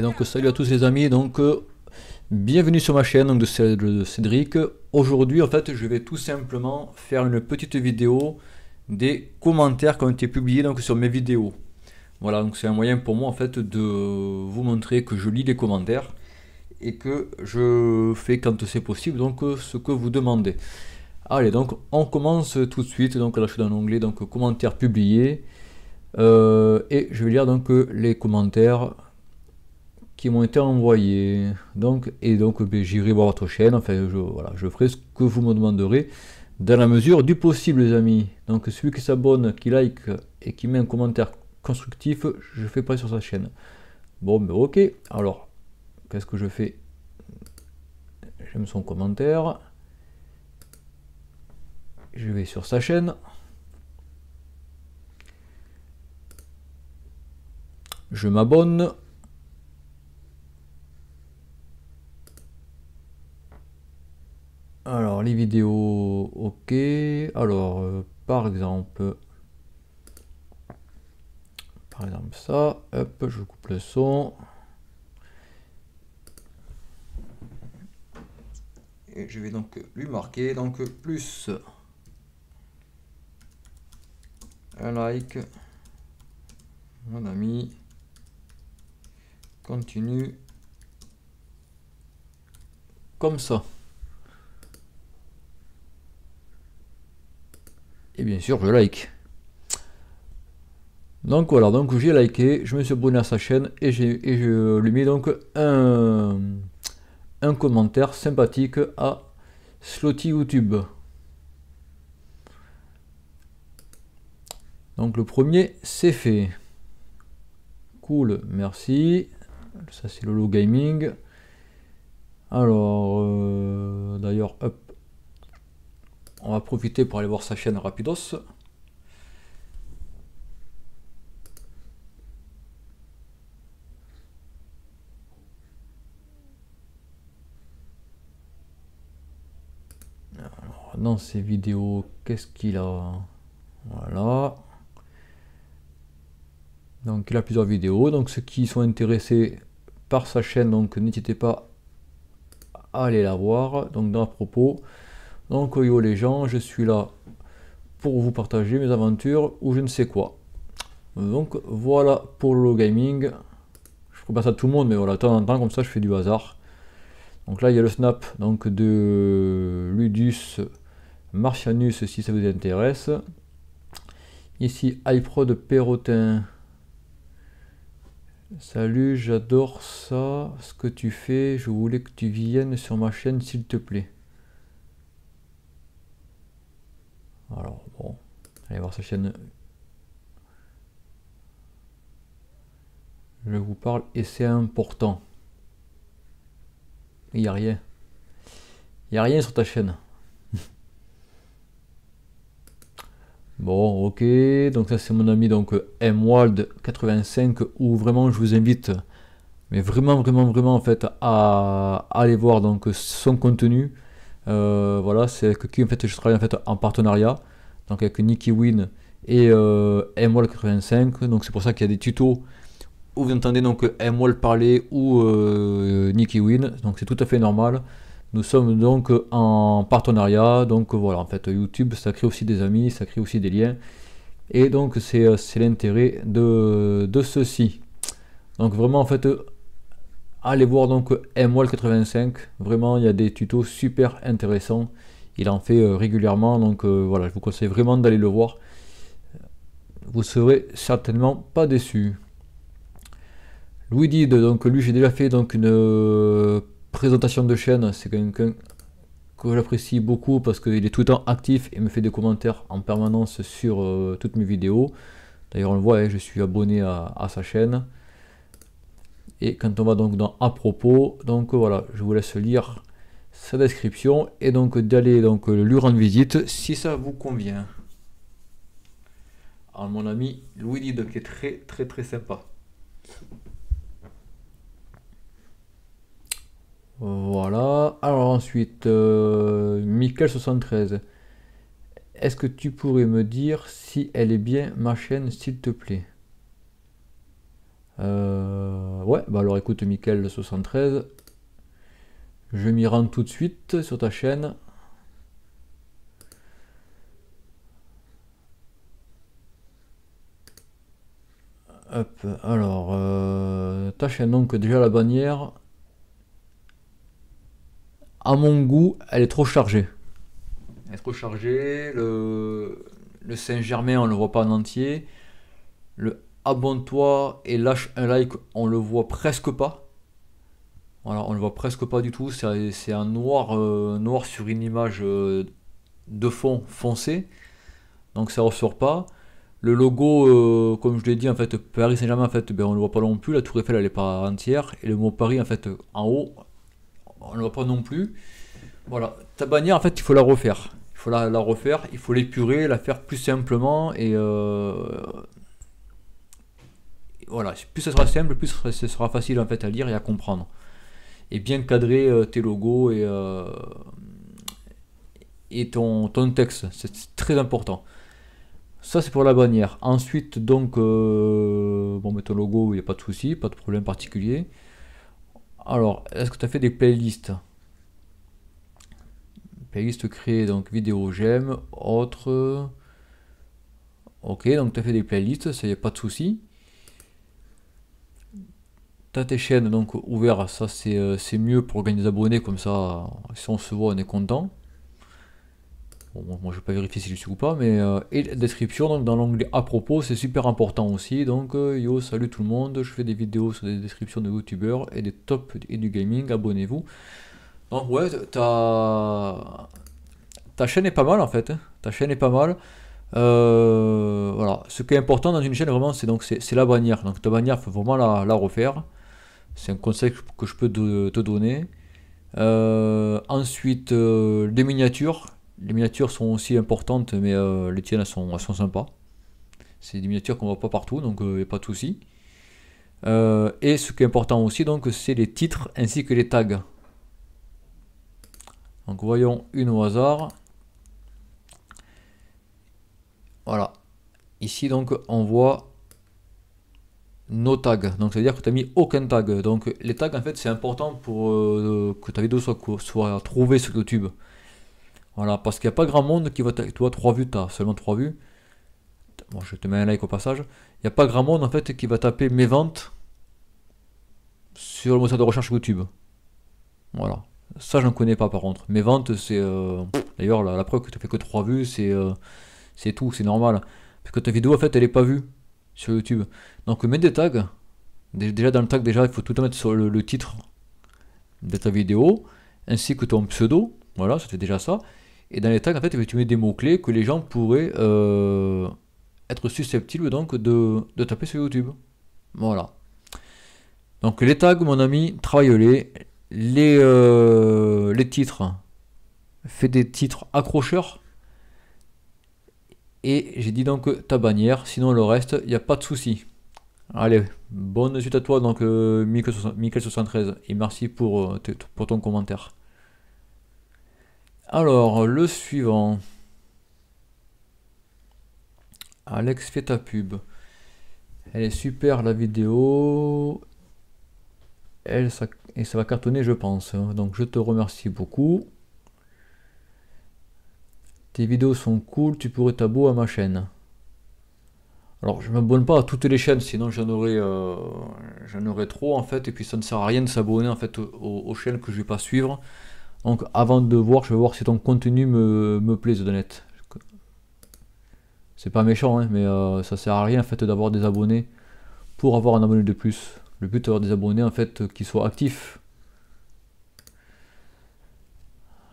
donc salut à tous les amis, donc euh, bienvenue sur ma chaîne donc, de Cédric. Aujourd'hui en fait je vais tout simplement faire une petite vidéo des commentaires qui ont été publiés donc, sur mes vidéos. Voilà donc c'est un moyen pour moi en fait de vous montrer que je lis les commentaires et que je fais quand c'est possible donc euh, ce que vous demandez. Allez donc on commence tout de suite, donc là je suis dans l'onglet donc commentaires publiés. Euh, et je vais lire donc les commentaires qui m'ont été envoyés. Donc, et donc ben, j'irai voir votre chaîne, enfin je, voilà, je ferai ce que vous me demanderez dans la mesure du possible les amis. Donc celui qui s'abonne, qui like et qui met un commentaire constructif, je fais pas sur sa chaîne. Bon ben ok, alors qu'est-ce que je fais J'aime son commentaire. Je vais sur sa chaîne. Je m'abonne. Alors, les vidéos, ok. Alors, euh, par exemple, par exemple ça, hop, je coupe le son. Et je vais donc lui marquer, donc plus un like, mon ami, continue comme ça. bien sûr je like. Donc voilà, donc j'ai liké, je me suis abonné à sa chaîne et, et je lui mets donc un, un commentaire sympathique à Slotty YouTube. Donc le premier, c'est fait. Cool, merci. Ça c'est Lolo Gaming. Alors, euh, d'ailleurs, hop, on va profiter pour aller voir sa chaîne rapidos. dans ses vidéos, qu'est-ce qu'il a Voilà. Donc il a plusieurs vidéos. Donc ceux qui sont intéressés par sa chaîne, donc n'hésitez pas à aller la voir. Donc dans à propos, donc yo les gens, je suis là pour vous partager mes aventures ou je ne sais quoi. Donc voilà pour le gaming. Je prépare pas ça à tout le monde, mais voilà, de temps en temps comme ça je fais du hasard. Donc là il y a le snap donc de Ludus Martianus si ça vous intéresse. Ici iProd Perrotin. Salut, j'adore ça, ce que tu fais. Je voulais que tu viennes sur ma chaîne s'il te plaît. Alors bon, allez voir sa chaîne. Je vous parle et c'est important. Il n'y a rien. Il n'y a rien sur ta chaîne. bon, ok. Donc ça c'est mon ami donc MWald85 où vraiment je vous invite mais vraiment vraiment vraiment en fait à aller voir donc son contenu euh, voilà, c'est qui en fait je travaille en fait en partenariat, donc avec Nicky Win et euh, MWall 85. Donc c'est pour ça qu'il y a des tutos où vous entendez donc MWall parler ou euh, Nicky Win. Donc c'est tout à fait normal. Nous sommes donc en partenariat. Donc voilà, en fait YouTube ça crée aussi des amis, ça crée aussi des liens. Et donc c'est euh, l'intérêt de, de ceci. Donc vraiment en fait Allez voir donc MWall85, vraiment il y a des tutos super intéressants. Il en fait euh, régulièrement, donc euh, voilà, je vous conseille vraiment d'aller le voir. Vous serez certainement pas déçu Louis Did, donc lui j'ai déjà fait donc une euh, présentation de chaîne, c'est quelqu'un que j'apprécie beaucoup parce qu'il est tout le temps actif et me fait des commentaires en permanence sur toutes mes vidéos. D'ailleurs on le voit, hein, je suis abonné à sa chaîne. Et quand on va donc dans à propos, donc voilà, je vous laisse lire sa description et donc d'aller donc lui rendre visite si ça vous convient. Alors mon ami Louis Lide qui est très très très sympa. Voilà. Alors ensuite, euh, Michael73. Est-ce que tu pourrais me dire si elle est bien ma chaîne, s'il te plaît euh, ouais, bah alors écoute, Michael73, je m'y rends tout de suite sur ta chaîne. Hop, alors, euh, ta chaîne, donc déjà la bannière, à mon goût, elle est trop chargée. Elle est trop chargée, le, Saint-Germain, on le voit pas en entier. Le abonne-toi et lâche un like. On le voit presque pas. Voilà, on le voit presque pas du tout. C'est un noir, euh, noir sur une image euh, de fond foncé. Donc ça ressort pas. Le logo, euh, comme je l'ai dit, en fait, Paris Saint-Germain, en fait, ben, on le voit pas non plus. La tour Eiffel, elle est pas entière. Et le mot Paris, en fait, en haut, on le voit pas non plus. Voilà, ta bannière, en fait, il faut la refaire. Il faut la, la refaire, il faut l'épurer, la faire plus simplement et voilà, plus ça sera simple, plus ce sera facile en fait à lire et à comprendre. Et bien cadrer euh, tes logos et, euh, ton, texte, c'est très important. Ça c'est pour la bannière. Ensuite donc, euh, bon mais ton logo, il n'y a pas de souci, pas de problème particulier. Alors, est-ce que tu as fait des playlists Playlist créée, donc vidéo j'aime, autre. Ok, donc tu as fait des playlists, ça n'y a pas de souci tes chaînes donc à ça euh, c'est mieux pour gagner des abonnés, comme ça si on se voit on est content. moi je vais pas vérifier si je suis ou pas, mais euh, et description, donc dans l'onglet à propos, c'est super important aussi. Donc euh, yo, salut tout le monde, je fais des vidéos sur des descriptions de youtubeurs et des tops et du gaming, abonnez-vous. Donc ouais, ta ta chaîne est pas mal en fait, hein. ta chaîne est pas mal. voilà, ce qui est important dans une chaîne vraiment, c'est donc c'est la bannière. Donc ta bannière, faut vraiment la refaire. C'est un conseil que je peux te, donner. Euh, ensuite, euh, les miniatures. Les miniatures sont aussi importantes, mais euh, les tiennes elles sont, sont sympas. C'est des miniatures qu'on voit pas partout, donc il a pas de souci. et ce qui est important aussi, donc, c'est les titres ainsi que les tags. Donc voyons une au hasard. Voilà. Ici donc on voit no tag. Donc ça veut dire que tu n'as mis aucun tag. Donc les tags en fait c'est important pour euh, que ta vidéo soit, soit trouvée sur YouTube. Voilà, parce qu'il n'y a pas grand monde qui va... Tu Toi 3 vues, tu as seulement 3 vues. Bon, je te mets un like au passage. Il n'y a pas grand monde en fait qui va taper mes ventes sur le moteur de recherche YouTube. Voilà. Ça, je n'en connais pas par contre. Mes ventes, c'est. Euh, d'ailleurs, la, preuve que tu fais que 3 vues, c'est euh, c'est tout, c'est normal. Parce que ta vidéo, en fait, elle n'est pas vue sur YouTube. Donc mettre des tags. Déjà dans le tag, déjà, il faut tout mettre sur le, titre de ta vidéo, ainsi que ton pseudo. Voilà, c'était déjà ça. Et dans les tags, en fait, tu mets des mots-clés que les gens pourraient euh, être susceptibles donc de, taper sur YouTube. Voilà. Donc les tags, mon ami, travaille-les. Les, les, euh, les titres, fais des titres accrocheurs et j'ai dit donc ta bannière, sinon le reste, il n'y a pas de souci. Allez, bonne suite à toi donc euh, Michael73 et merci euh, pour, ton commentaire. Alors, le suivant. Alex fait ta pub. Elle est super la vidéo. Elle, et ça va cartonner je pense. Hein. Donc je te remercie beaucoup vidéos sont cool, tu pourrais t'abonner à ma chaîne. Alors je m'abonne pas à toutes les chaînes, sinon j'en aurais, euh, j'en aurais trop en fait, et puis ça ne sert à rien de s'abonner en fait aux, chaînes que je vais pas suivre. Donc avant de voir, je vais voir si ton contenu me, me plaît C'est pas méchant, hein, mais euh, ça sert à rien en fait d'avoir des abonnés pour avoir un abonné de plus. Le but d'avoir des abonnés en fait qui soient actifs.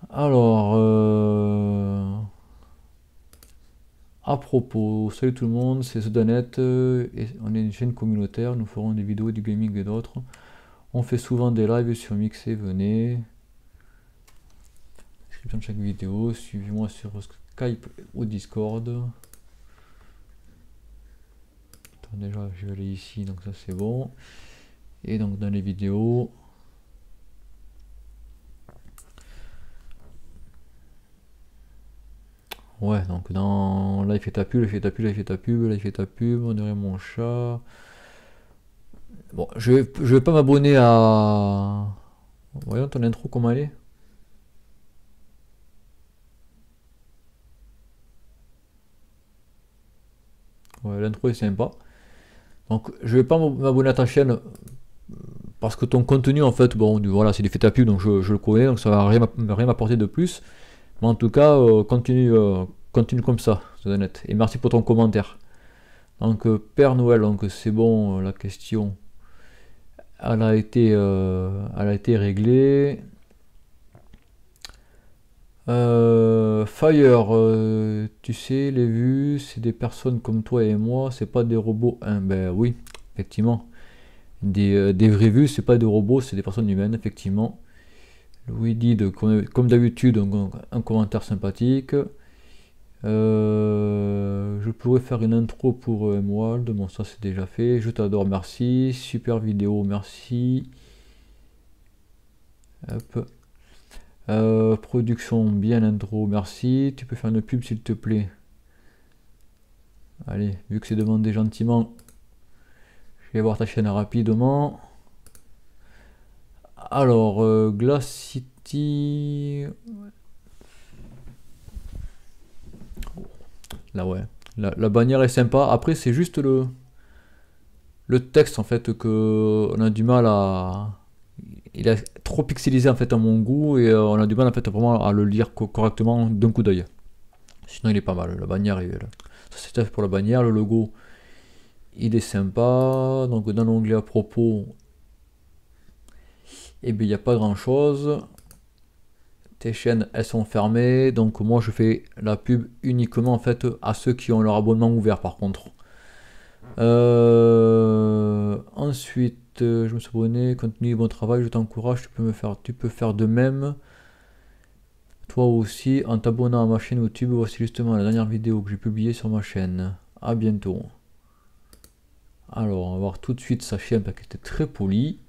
Alors. Euh à propos, salut tout le monde, c'est Zodanet, euh, et on est une chaîne communautaire, nous ferons des vidéos du gaming et d'autres. On fait souvent des lives sur Mixé, venez. Description de chaque vidéo, suivez-moi sur Skype ou Discord. déjà, je vais aller ici, donc ça c'est bon. Et donc dans les vidéos, Ouais, donc dans. Là, il fait ta pub, il fait ta pub, là, il fait ta pub, ta pub, on dirait mon chat. Bon, je vais, je vais pas m'abonner à. Voyons ton intro, comment elle est. Ouais, l'intro est sympa. Donc, je vais pas m'abonner à ta chaîne parce que ton contenu, en fait, bon, voilà, c'est du fait à pub, donc je, le connais, donc ça va rien, rien m'apporter de plus. Mais en tout cas, euh, continue, euh, Continue comme ça, c'est honnête. Et merci pour ton commentaire. Donc euh, Père Noël, donc c'est bon, euh, la question, elle a été, euh, elle a été réglée. Fire, tu sais, les vues, c'est des personnes comme toi et moi, c'est pas des robots. ben oui, effectivement. Des, des vraies vues, c'est pas des robots, c'est des personnes humaines, effectivement. Louis dit, de, comme, d'habitude, un, commentaire sympathique. Euh, je pourrais faire une intro pour euh, Mwald, bon ça c'est déjà fait. Je t'adore, merci. Super vidéo, merci. Euh, production, bien intro, merci. Tu peux faire une pub s'il te plaît. Allez, vu que c'est demandé gentiment, je vais voir ta chaîne rapidement. Alors, Glass City... ouais. La, bannière est sympa. Après, c'est juste le, le texte, en fait, que on a du mal à... Il est trop pixelisé, en fait, à mon goût, et euh, on a du mal, en fait, à le lire correctement d'un coup d'œil. Sinon, il est pas mal. La bannière, est euh, Ça, c'est pour la bannière. Le logo, il est sympa. Donc, dans l'onglet à propos, et eh bien, il n'y a pas grand-chose chaînes elles sont fermées donc moi je fais la pub uniquement en fait à ceux qui ont leur abonnement ouvert par contre euh, ensuite euh, je me suis abonné continue bon travail je t'encourage tu peux me faire tu peux faire de même toi aussi en t'abonnant à ma chaîne youtube voici justement la dernière vidéo que j'ai publiée sur ma chaîne à bientôt alors on va voir tout de suite sa chaîne parce qu'elle était très poli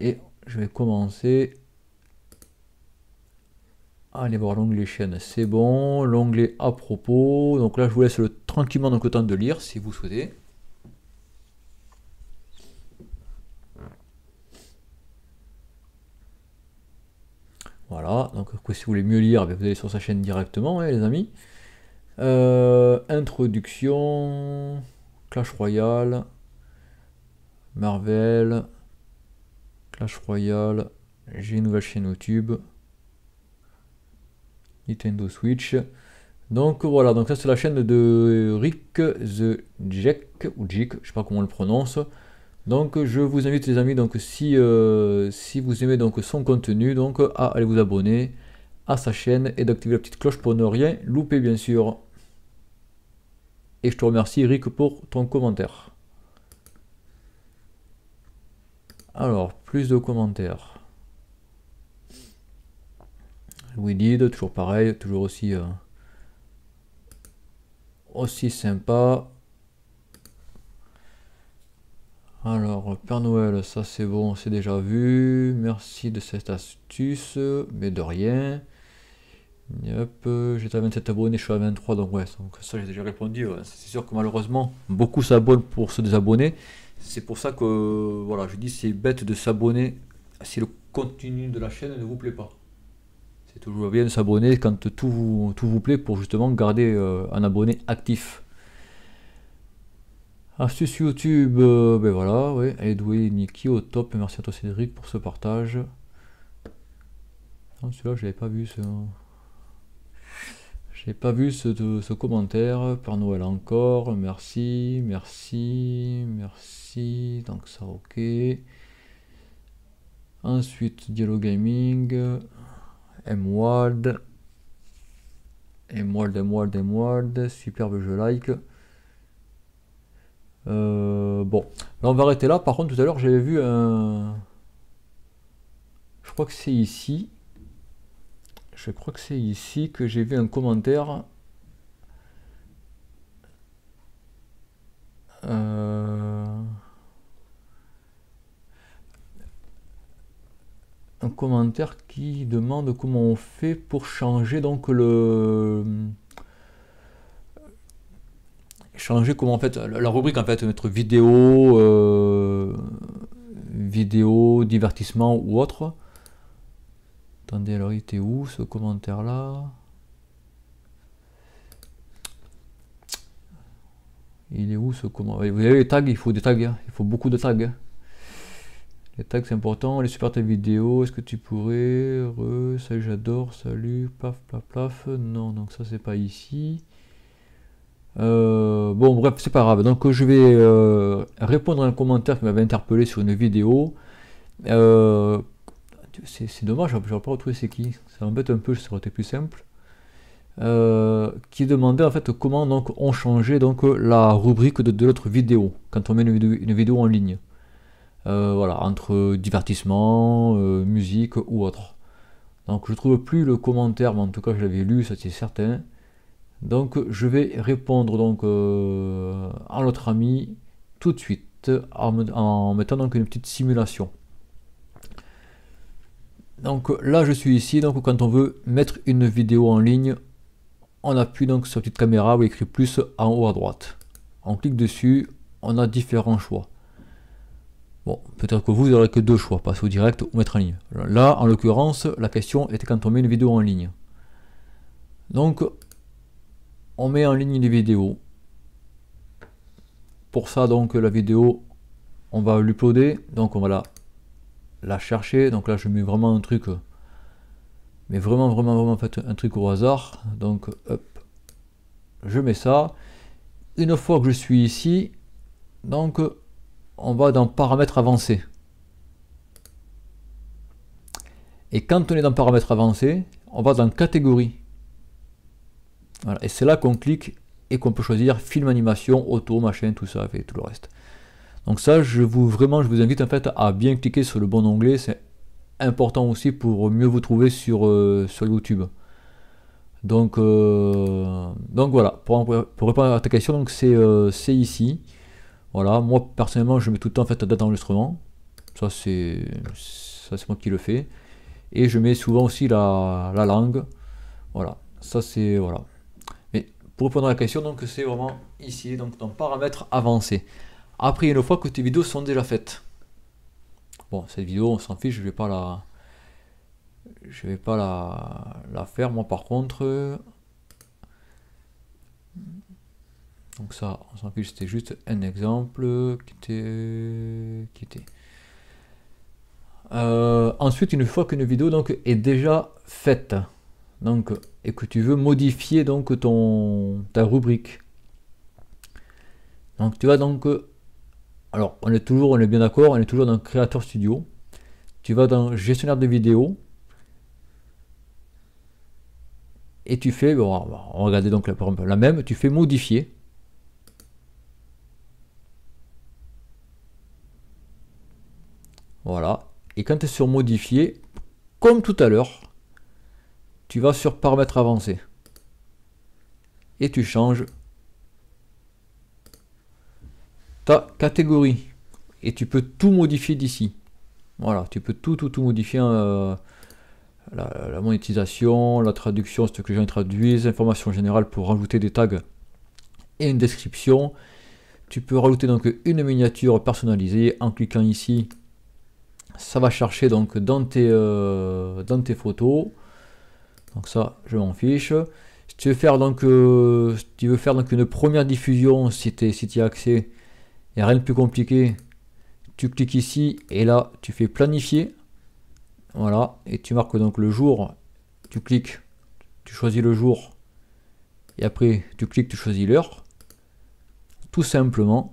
et je vais commencer Allez voir l'onglet chaîne, c'est bon. L'onglet à propos. Donc là, je vous laisse le, tranquillement donc, le temps de lire si vous souhaitez. Voilà, donc si vous voulez mieux lire, eh vous allez sur sa chaîne directement, hein, les amis. Euh, introduction, Clash Royale, Marvel, Clash Royale, j'ai une nouvelle chaîne YouTube. Nintendo Switch. Donc voilà, donc ça c'est la chaîne de Rick the Jack, ou Jick, je sais pas comment on le prononce. Donc je vous invite les amis, donc si, euh, si vous aimez donc son contenu, donc à aller vous abonner à sa chaîne et d'activer la petite cloche pour ne rien louper bien sûr. Et je te remercie Rick pour ton commentaire. Alors, plus de commentaires did toujours pareil, toujours aussi, euh, aussi sympa. Alors, Père Noël, ça c'est bon, c'est déjà vu. Merci de cette astuce, mais de rien. j'étais à 27 abonnés, je suis à 23, donc ouais, donc ça j'ai déjà répondu. C'est sûr que malheureusement, beaucoup s'abonnent pour se désabonner. C'est pour ça que, voilà, je dis c'est bête de s'abonner si le contenu de la chaîne ne vous plaît pas toujours bien de s'abonner quand tout vous, tout vous plaît pour justement garder euh, un abonné actif. Astuce YouTube, euh, ben voilà, oui. Edwin, Niki au top, merci à toi Cédric pour ce partage. Celui-là, je l'avais pas vu. Ce... J'ai pas vu ce, ce commentaire. Par Noël encore. Merci, merci, merci. Donc ça, ok. Ensuite, Dialogue Gaming. M-World. M-World, M-World, Superbe je like. Euh, bon, là on va arrêter là. Par contre, tout à l'heure j'avais vu un. Je crois que c'est ici. Je crois que c'est ici que j'ai vu un commentaire. Euh, commentaire qui demande comment on fait pour changer donc le changer comment en fait la rubrique en fait notre vidéo euh, vidéo divertissement ou autre attendez alors il était où ce commentaire là il est où ce comment vous avez les tags il faut des tags hein. il faut beaucoup de tags hein. Les tags, c'est important. Les ta vidéo, est-ce que tu pourrais Salut, j'adore, salut, paf, paf, paf. Non, donc ça, c'est pas ici. Euh, bon, bref, c'est pas grave. Donc, je vais euh, répondre à un commentaire qui m'avait interpellé sur une vidéo. Euh, c'est dommage, hein, je vais pas retrouvé c'est qui. Ça m'embête un peu, ça aurait été plus simple. qui demandait en fait comment donc on changeait donc la rubrique de, l'autre vidéo quand on met une vidéo en ligne. Euh, voilà, entre divertissement, euh, musique ou autre. Donc je trouve plus le commentaire, mais en tout cas je l'avais lu, ça c'est certain. Donc je vais répondre donc euh, à notre ami tout de suite en, mettant donc une petite simulation. Donc là je suis ici, donc quand on veut mettre une vidéo en ligne, on appuie donc sur cette petite caméra où écrit plus en haut à droite. On clique dessus, on a différents choix. Bon, peut-être que vous, aurez n'aurez que deux choix, passer au direct ou mettre en ligne. Là, en l'occurrence, la question était quand on met une vidéo en ligne. Donc, on met en ligne une vidéo Pour ça, donc, la vidéo, on va l'uploader. Donc, on va la, la chercher. Donc là, je mets vraiment un truc, mais vraiment, vraiment, vraiment, fait, un truc au hasard. Donc, hop, je mets ça. Une fois que je suis ici, donc, on va dans paramètres avancés. Et quand on est dans paramètres avancés, on va dans catégorie. Et c'est là qu'on clique et qu'on peut choisir film animation, auto, machin, tout ça, et tout le reste. Donc ça, je vous vraiment, je vous invite en fait à bien cliquer sur le bon onglet. C'est important aussi pour mieux vous trouver sur, euh, sur YouTube. Donc, euh, donc voilà, pour, répondre à ta question, donc c'est euh, ici. Voilà, moi personnellement je mets tout le temps en fait la date d'enregistrement. Ça c'est ça c'est moi qui le fais. Et je mets souvent aussi la, la langue. Voilà, ça c'est voilà. Mais pour répondre à la question, donc c'est vraiment ici, donc dans paramètres avancés. Après une fois que tes vidéos sont déjà faites. Bon, cette vidéo on s'en fiche, je vais pas la je vais pas la, la faire. Moi par contre, Donc ça, on s'en fiche, c'était juste un exemple qui était... Euh, ensuite, une fois qu'une vidéo donc, est déjà faite, donc, et que tu veux modifier donc, ton, ta rubrique, donc tu vas donc... Alors, on est toujours, on est bien d'accord, on est toujours dans Créateur Studio. Tu vas dans Gestionnaire de vidéos. Et tu fais, on va regarder donc la même, tu fais modifier. Voilà. Et quand tu es sur modifier, comme tout à l'heure, tu vas sur paramètres avancés. Et tu changes ta catégorie. Et tu peux tout modifier d'ici. Voilà, tu peux tout, tout, tout modifier. Hein, euh, la, monétisation, la traduction, ce que les gens traduisent, informations générales pour rajouter des tags et une description. Tu peux rajouter donc une miniature personnalisée en cliquant ici ça va chercher donc dans tes, euh, dans tes photos. Donc ça, je m'en fiche. Si tu veux faire donc, euh, tu veux faire donc une première diffusion, si tu as accès, il n'y a rien de plus compliqué. Tu cliques ici et là, tu fais planifier. Voilà, et tu marques donc le jour. Tu cliques, tu choisis le jour. Et après, tu cliques, tu choisis l'heure. Tout simplement.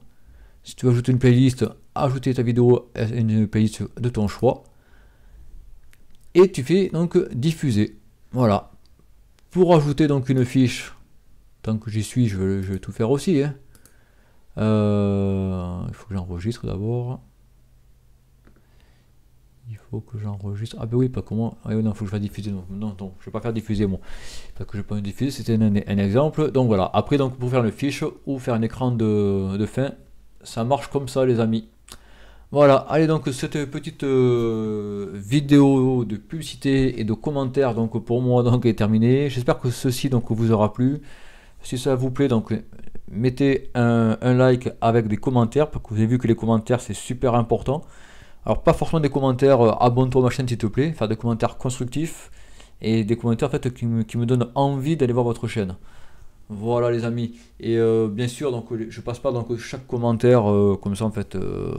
Si tu veux ajouter une playlist, ajouter ta vidéo à une playlist de ton choix. Et tu fais donc diffuser. Voilà. Pour ajouter donc une fiche, tant que j'y suis, je vais, tout faire aussi. Hein. Euh, il faut que j'enregistre d'abord. Il faut que j'enregistre. Ah ben oui, pas comment. Ah oui, non, il faut que je fasse diffuser. Non, non, je ne vais pas faire diffuser moi. Parce que je me diffuser, c'était un, exemple. Donc voilà. Après, donc pour faire une fiche ou faire un écran de fin, ça marche comme ça les amis. Voilà, allez donc cette petite euh, vidéo de publicité et de commentaires donc pour moi donc est terminée. J'espère que ceci donc vous aura plu. Si ça vous plaît donc mettez un, like avec des commentaires parce que vous avez vu que les commentaires c'est super important. Alors pas forcément des commentaires euh, abonne-toi à ma chaîne s'il te plaît, faire des commentaires constructifs et des commentaires fait qui me donnent envie d'aller voir votre chaîne. Voilà les amis. Et euh, bien sûr, donc je passe pas donc chaque commentaire euh, comme ça en fait euh,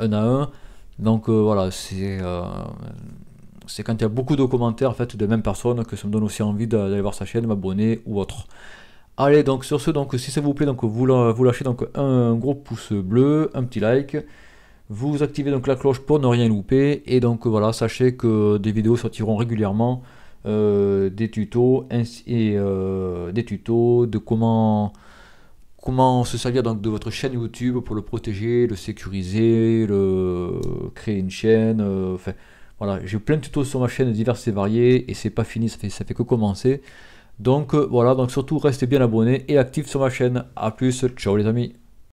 un à un. Donc voilà, c'est c'est quand il y a beaucoup de commentaires en fait de même personne que ça me donne aussi envie d'aller voir sa chaîne, m'abonner ou autre. Allez donc sur ce donc si ça vous plaît donc vous, lâchez donc un gros pouce bleu, un petit like. Vous activez donc la cloche pour ne rien louper et donc voilà, sachez que des vidéos sortiront régulièrement euh, des tutos et euh, des tutos de comment comment se servir donc de votre chaîne YouTube pour le protéger, le sécuriser, le créer une chaîne. Euh, voilà, j'ai plein de tutos sur ma chaîne divers et variés et c'est pas fini, ça fait ça fait que commencer. Donc voilà, donc surtout restez bien abonné et actif sur ma chaîne. A plus, ciao les amis.